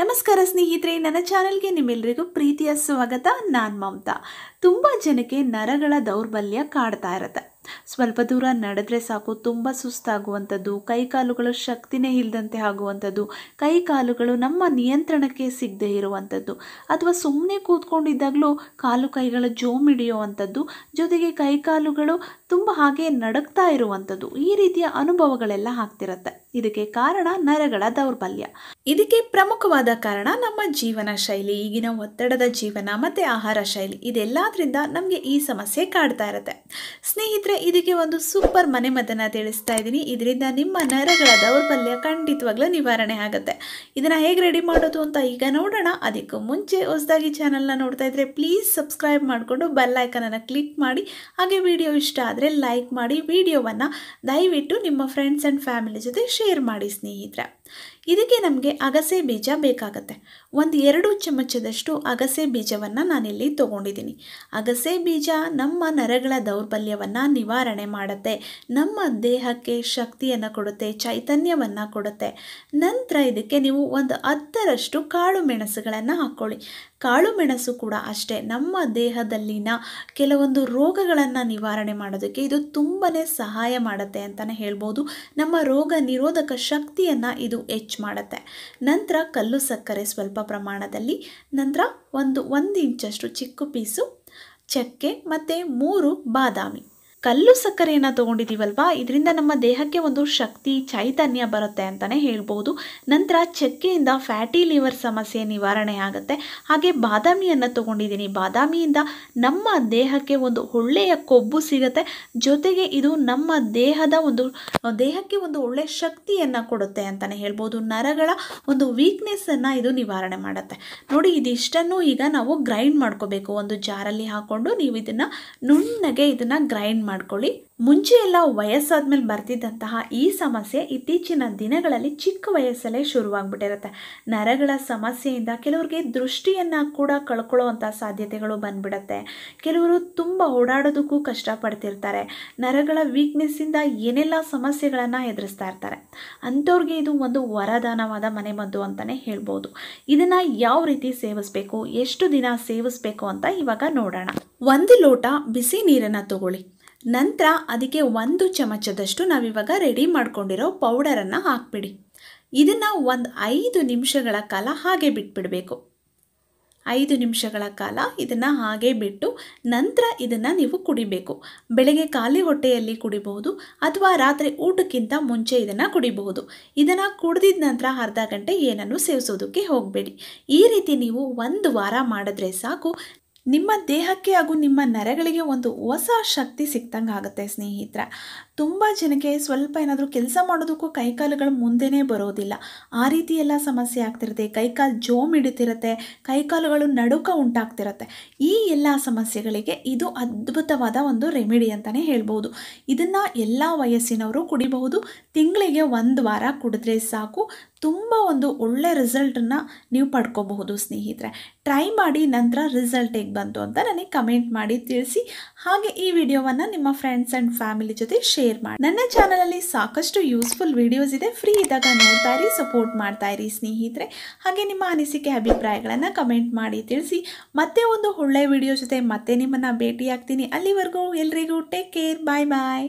ನಮಸ್ಕಾರ ಸ್ನೇಹಿತರೆ ನನ್ನ ಚಾನಲ್ಗೆ ನಿಮ್ಮೆಲ್ಲರಿಗೂ ಪ್ರೀತಿಯ ಸ್ವಾಗತ ನಾನು ಮಮತಾ ತುಂಬ ಜನಕ್ಕೆ ನರಗಳ ದೌರ್ಬಲ್ಯ ಕಾಡ್ತಾ ಇರುತ್ತೆ ಸ್ವಲ್ಪ ದೂರ ನಡೆದ್ರೆ ಸಾಕು ತುಂಬ ಸುಸ್ತಾಗುವಂಥದ್ದು ಕಾಲುಗಳು ಶಕ್ತಿನೇ ಇಲ್ಲದಂತೆ ಆಗುವಂಥದ್ದು ಕೈಕಾಲುಗಳು ನಮ್ಮ ನಿಯಂತ್ರಣಕ್ಕೆ ಸಿಗದೆ ಇರುವಂಥದ್ದು ಅಥವಾ ಸುಮ್ಮನೆ ಕೂತ್ಕೊಂಡಿದ್ದಾಗಲೂ ಕಾಲು ಕೈಗಳ ಜೋಮ್ ಹಿಡಿಯುವಂಥದ್ದು ಜೊತೆಗೆ ಕೈಕಾಲುಗಳು ತುಂಬ ಹಾಗೆ ನಡಕ್ತಾ ಇರುವಂಥದ್ದು ಈ ರೀತಿಯ ಅನುಭವಗಳೆಲ್ಲ ಆಗ್ತಿರತ್ತೆ ಇದಕ್ಕೆ ಕಾರಣ ನರಗಳ ದೌರ್ಬಲ್ಯ ಇದಕ್ಕೆ ಪ್ರಮುಖವಾದ ಕಾರಣ ನಮ್ಮ ಜೀವನ ಶೈಲಿ ಈಗಿನ ಒತ್ತಡದ ಜೀವನ ಮತ್ತೆ ಆಹಾರ ಶೈಲಿ ಇದೆಲ್ಲದರಿಂದ ನಮಗೆ ಈ ಸಮಸ್ಯೆ ಕಾಡ್ತಾ ಇರುತ್ತೆ ಸ್ನೇಹಿತರೆ ಇದಕ್ಕೆ ಒಂದು ಸೂಪರ್ ಮನೆಮದ್ದನ್ನು ತಿಳಿಸ್ತಾ ಇದ್ದೀನಿ ಇದರಿಂದ ನಿಮ್ಮ ನರಗಳ ದೌರ್ಬಲ್ಯ ಖಂಡಿತವಾಗ್ಲೂ ನಿವಾರಣೆ ಆಗುತ್ತೆ ಇದನ್ನು ಹೇಗೆ ರೆಡಿ ಮಾಡೋದು ಅಂತ ಈಗ ನೋಡೋಣ ಅದಕ್ಕೂ ಮುಂಚೆ ಹೊಸದಾಗಿ ಚಾನಲ್ನ ನೋಡ್ತಾ ಇದ್ರೆ ಪ್ಲೀಸ್ ಸಬ್ಸ್ಕ್ರೈಬ್ ಮಾಡಿಕೊಂಡು ಬೆಲ್ಲೈಕನನ್ನು ಕ್ಲಿಕ್ ಮಾಡಿ ಹಾಗೆ ವಿಡಿಯೋ ಇಷ್ಟ ಆದರೆ ಲೈಕ್ ಮಾಡಿ ವಿಡಿಯೋವನ್ನು ದಯವಿಟ್ಟು ನಿಮ್ಮ ಫ್ರೆಂಡ್ಸ್ ಆ್ಯಂಡ್ ಫ್ಯಾಮಿಲಿ ಜೊತೆ ಶೇರ್ ಮಾಡಿ ಸ್ನೇಹಿತರೆ ಇದಕ್ಕೆ ನಮಗೆ ಅಗಸೆ ಬೀಜ ಬೇಕಾಗತ್ತೆ ಒಂದು ಎರಡು ಚಮಚದಷ್ಟು ಅಗಸೆ ಬೀಜವನ್ನು ನಾನಿಲ್ಲಿ ತೊಗೊಂಡಿದ್ದೀನಿ ಅಗಸೆ ಬೀಜ ನಮ್ಮ ನರಗಳ ದೌರ್ಬಲ್ಯವನ್ನು ನಿವಾರಣೆ ಮಾಡುತ್ತೆ ನಮ್ಮ ದೇಹಕ್ಕೆ ಶಕ್ತಿಯನ್ನು ಕೊಡುತ್ತೆ ಚೈತನ್ಯವನ್ನು ಕೊಡುತ್ತೆ ನಂತರ ಇದಕ್ಕೆ ನೀವು ಒಂದು ಹತ್ತರಷ್ಟು ಕಾಳು ಮೆಣಸುಗಳನ್ನು ಹಾಕ್ಕೊಳ್ಳಿ ಕಾಳು ಮೆಣಸು ಕೂಡ ಅಷ್ಟೇ ನಮ್ಮ ದೇಹದಲ್ಲಿನ ಕೆಲವೊಂದು ರೋಗಗಳನ್ನು ನಿವಾರಣೆ ಮಾಡೋದಕ್ಕೆ ಇದು ತುಂಬಾ ಸಹಾಯ ಮಾಡುತ್ತೆ ಅಂತಲೇ ಹೇಳ್ಬೋದು ನಮ್ಮ ರೋಗ ನಿರೋಧಕ ಶಕ್ತಿಯನ್ನು ಇದು ಹೆಚ್ಚು ಮಾಡುತ್ತೆ ನಂತರ ಕಲ್ಲು ಸಕ್ಕರೆ ಸ್ವಲ್ಪ ಪ್ರಮಾಣದಲ್ಲಿ ನಂತರ ಒಂದು ಒಂದು ಇಂಚಷ್ಟು ಚಿಕ್ಕ ಪೀಸು ಚಕ್ಕೆ ಮತ್ತು ಮೂರು ಬಾದಾಮಿ ಕಲ್ಲು ಸಕ್ಕರೆಯನ್ನು ತೊಗೊಂಡಿದ್ದೀವಲ್ವಾ ಇದರಿಂದ ನಮ್ಮ ದೇಹಕ್ಕೆ ಒಂದು ಶಕ್ತಿ ಚೈತನ್ಯ ಬರುತ್ತೆ ಅಂತಲೇ ಹೇಳ್ಬೋದು ನಂತರ ಚಕ್ಕೆಯಿಂದ ಫ್ಯಾಟಿ ಲಿವರ್ ಸಮಸ್ಯೆ ನಿವಾರಣೆ ಆಗುತ್ತೆ ಹಾಗೆ ಬಾದಾಮಿಯನ್ನು ತೊಗೊಂಡಿದ್ದೀನಿ ಬಾದಾಮಿಯಿಂದ ನಮ್ಮ ದೇಹಕ್ಕೆ ಒಂದು ಒಳ್ಳೆಯ ಕೊಬ್ಬು ಸಿಗುತ್ತೆ ಜೊತೆಗೆ ಇದು ನಮ್ಮ ದೇಹದ ಒಂದು ದೇಹಕ್ಕೆ ಒಂದು ಒಳ್ಳೆಯ ಶಕ್ತಿಯನ್ನು ಕೊಡುತ್ತೆ ಅಂತಲೇ ಹೇಳ್ಬೋದು ನರಗಳ ಒಂದು ವೀಕ್ನೆಸ್ಸನ್ನು ಇದು ನಿವಾರಣೆ ಮಾಡುತ್ತೆ ನೋಡಿ ಇದಿಷ್ಟನ್ನು ಈಗ ನಾವು ಗ್ರೈಂಡ್ ಮಾಡ್ಕೋಬೇಕು ಒಂದು ಜಾರಲ್ಲಿ ಹಾಕ್ಕೊಂಡು ನೀವು ಇದನ್ನು ನುಣ್ಣಗೆ ಇದನ್ನು ಗ್ರೈಂಡ್ ಮಾಡ್ಕೊಳ್ಳಿ ಮುಂಚೆ ಎಲ್ಲ ವಯಸ್ಸಾದ್ಮೇಲೆ ಬರ್ತಿದ್ದಂತಹ ಈ ಸಮಸ್ಯೆ ಇತ್ತೀಚಿನ ದಿನಗಳಲ್ಲಿ ಚಿಕ್ಕ ವಯಸ್ಸಲ್ಲೇ ಶುರುವಾಗ್ಬಿಟ್ಟಿರುತ್ತೆ ನರಗಳ ಸಮಸ್ಯೆಯಿಂದ ಕೆಲವ್ರಿಗೆ ದೃಷ್ಟಿಯನ್ನ ಕೂಡ ಕಳ್ಕೊಳ್ಳುವಂತಹ ಸಾಧ್ಯತೆಗಳು ಬಂದ್ಬಿಡತ್ತೆ ಕೆಲವರು ತುಂಬಾ ಓಡಾಡೋದಕ್ಕೂ ಪಡ್ತಿರ್ತಾರೆ ನರಗಳ ಇಂದ ಏನೆಲ್ಲ ಸಮಸ್ಯೆಗಳನ್ನ ಎದುರಿಸ್ತಾ ಇರ್ತಾರೆ ಅಂಥವ್ರಿಗೆ ಇದು ಒಂದು ವರದಾನವಾದ ಮನೆ ಮದ್ದು ಅಂತಾನೆ ಹೇಳ್ಬೋದು ಇದನ್ನ ಯಾವ ರೀತಿ ಸೇವಿಸ್ಬೇಕು ಎಷ್ಟು ದಿನ ಸೇವಿಸ್ಬೇಕು ಅಂತ ಇವಾಗ ನೋಡೋಣ ಒಂದು ಲೋಟ ಬಿಸಿ ನೀರನ್ನ ತಗೊಳ್ಳಿ ನಂತರ ಅದಕ್ಕೆ ಒಂದು ಚಮಚದಷ್ಟು ನಾವಿವಾಗ ರೆಡಿ ಮಾಡ್ಕೊಂಡಿರೋ ಪೌಡರನ್ನು ಹಾಕ್ಬಿಡಿ ಇದನ್ನು ಒಂದು ಐದು ನಿಮಿಷಗಳ ಕಾಲ ಹಾಗೆ ಬಿಟ್ಬಿಡಬೇಕು ಐದು ನಿಮಿಷಗಳ ಕಾಲ ಇದನ್ನು ಹಾಗೆ ಬಿಟ್ಟು ನಂತರ ಇದನ್ನು ನೀವು ಕುಡಿಬೇಕು ಬೆಳಗ್ಗೆ ಖಾಲಿ ಹೊಟ್ಟೆಯಲ್ಲಿ ಕುಡಿಬಹುದು ಅಥವಾ ರಾತ್ರಿ ಊಟಕ್ಕಿಂತ ಮುಂಚೆ ಇದನ್ನು ಕುಡಿಬಹುದು ಇದನ್ನು ಕುಡಿದಿದ ನಂತರ ಅರ್ಧ ಗಂಟೆ ಏನನ್ನು ಸೇವಿಸೋದಕ್ಕೆ ಹೋಗಬೇಡಿ ಈ ರೀತಿ ನೀವು ಒಂದು ವಾರ ಮಾಡಿದ್ರೆ ಸಾಕು ನಿಮ್ಮ ದೇಹಕ್ಕೆ ಹಾಗೂ ನಿಮ್ಮ ನರಗಳಿಗೆ ಒಂದು ಹೊಸ ಶಕ್ತಿ ಸಿಕ್ತಂಗೆ ಆಗುತ್ತೆ ಸ್ನೇಹಿತರ ತುಂಬ ಜನಕ್ಕೆ ಸ್ವಲ್ಪ ಏನಾದರೂ ಕೆಲಸ ಮಾಡೋದಕ್ಕೂ ಕೈಕಾಲುಗಳು ಮುಂದೆನೇ ಬರೋದಿಲ್ಲ ಆ ರೀತಿ ಎಲ್ಲ ಸಮಸ್ಯೆ ಆಗ್ತಿರುತ್ತೆ ಕೈಕಾಲು ಜೋಮ್ ಹಿಡಿತಿರುತ್ತೆ ಕೈಕಾಲುಗಳು ನಡುಕ ಉಂಟಾಗ್ತಿರುತ್ತೆ ಈ ಎಲ್ಲ ಸಮಸ್ಯೆಗಳಿಗೆ ಇದು ಅದ್ಭುತವಾದ ಒಂದು ರೆಮಿಡಿ ಅಂತಲೇ ಹೇಳ್ಬೋದು ಇದನ್ನು ಎಲ್ಲ ವಯಸ್ಸಿನವರು ಕುಡಿಬಹುದು ತಿಂಗಳಿಗೆ ಒಂದು ವಾರ ಕುಡಿದ್ರೆ ಸಾಕು ತುಂಬ ಒಂದು ಒಳ್ಳೆ ರಿಸಲ್ಟನ್ನು ನೀವು ಪಡ್ಕೋಬಹುದು ಸ್ನೇಹಿತರೆ ಟ್ರೈ ಮಾಡಿ ನಂತರ ರಿಸಲ್ಟ್ ಹೇಗೆ ಬಂತು ಅಂತ ನನಗೆ ಕಮೆಂಟ್ ಮಾಡಿ ತಿಳಿಸಿ ಹಾಗೆ ಈ ವಿಡಿಯೋವನ್ನು ನಿಮ್ಮ ಫ್ರೆಂಡ್ಸ್ ಆ್ಯಂಡ್ ಫ್ಯಾಮಿಲಿ ಜೊತೆ ಶೇರ್ ಮಾಡಿ ನನ್ನ ಚಾನಲಲ್ಲಿ ಸಾಕಷ್ಟು ಯೂಸ್ಫುಲ್ ವಿಡಿಯೋಸ್ ಇದೆ ಫ್ರೀ ಇದ್ದಾಗ ನೋಡ್ತಾ ಇರಿ ಸಪೋರ್ಟ್ ಮಾಡ್ತಾ ಇರಿ ಸ್ನೇಹಿತರೆ ಹಾಗೆ ನಿಮ್ಮ ಅನಿಸಿಕೆ ಅಭಿಪ್ರಾಯಗಳನ್ನು ಕಮೆಂಟ್ ಮಾಡಿ ತಿಳಿಸಿ ಮತ್ತೆ ಒಂದು ಒಳ್ಳೆಯ ವಿಡಿಯೋ ಜೊತೆ ಮತ್ತೆ ನಿಮ್ಮನ್ನು ಭೇಟಿಯಾಗ್ತೀನಿ ಅಲ್ಲಿವರೆಗೂ ಎಲ್ರಿಗೂ ಟೇಕ್ ಕೇರ್ ಬಾಯ್ ಬಾಯ್